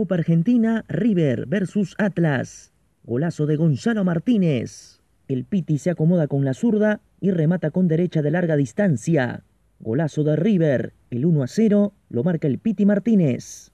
Copa Argentina, River versus Atlas. Golazo de Gonzalo Martínez. El Piti se acomoda con la zurda y remata con derecha de larga distancia. Golazo de River. El 1 a 0 lo marca el Piti Martínez.